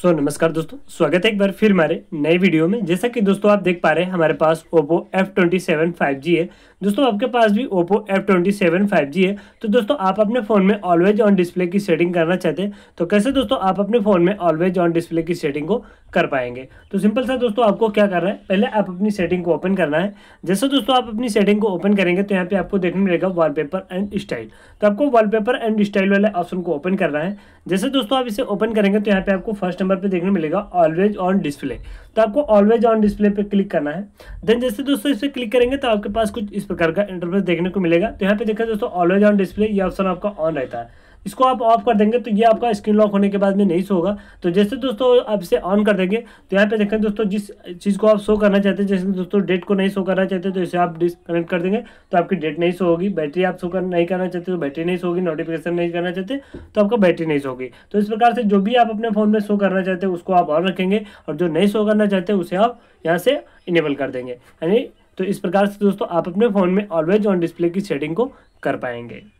सो so, नमस्कार दोस्तों स्वागत है एक बार फिर हमारे नए वीडियो में जैसा कि दोस्तों आप देख पा रहे हैं हमारे पास ओप्पो F27 5G है दोस्तों आपके पास भी ओप्पो F27 5G है तो दोस्तों आप अपने फ़ोन में ऑलवेज ऑन डिस्प्ले की सेटिंग करना चाहते हैं तो कैसे दोस्तों आप अपने फ़ोन में ऑलवेज ऑन डिस्प्ले की सेटिंग को कर पाएंगे तो सिंपल सा दोस्तों आपको क्या करना है पहले आप अपनी सेटिंग को ओपन करना है जैसे दोस्तों आप अपनी सेटिंग को ओपन करेंगे तो यहाँ पे आपको देखने मिलेगा वॉलपेपर एंड स्टाइल तो आपको वॉलपेपर एंड स्टाइल वाले ऑप्शन को ओपन करना है जैसे दोस्तों आप इसे ओपन करेंगे तो यहाँ पे आपको फर्स्ट नंबर पर देखने मिलेगा ऑलवेज ऑन डिस्प्ले तो आपको ऑलवेज ऑन डिस्प्ले पर क्लिक करना है देन जैसे दोस्तों इस पर क्लिक करेंगे तो आपके पास कुछ इस प्रकार का इंटरफेस देखने को मिलेगा तो यहाँ पे देखा दोस्तों ऑलवेज ऑन डिस्प्ले ये ऑप्शन आपका ऑन रहता है इसको आप ऑफ कर देंगे तो ये आपका स्क्रीन लॉक होने के बाद में नहीं शो होगा तो जैसे दोस्तों आप इसे ऑन कर देंगे तो यहाँ पे देखें दोस्तों जिस चीज़ को आप शो करना चाहते हैं जैसे दोस्तों डेट को नहीं शो करना चाहते तो इसे आप डिसकनेक्ट कर देंगे तो आपकी डेट नहीं शो होगी बैटरी आप शो कर नहीं करना चाहते तो बैटरी नहीं शो होगी नोटिफिकेशन नहीं करना चाहते तो आपका बैटरी नहीं शो होगी तो इस प्रकार से जो भी आप अपने फ़ोन में शो करना चाहते हैं उसको आप ऑन रखेंगे और जो नहीं शो करना चाहते उसे आप यहाँ से इनेबल कर देंगे यानी तो इस प्रकार से दोस्तों आप अपने फ़ोन में ऑलवेज ऑन डिस्प्ले की सेटिंग को कर पाएंगे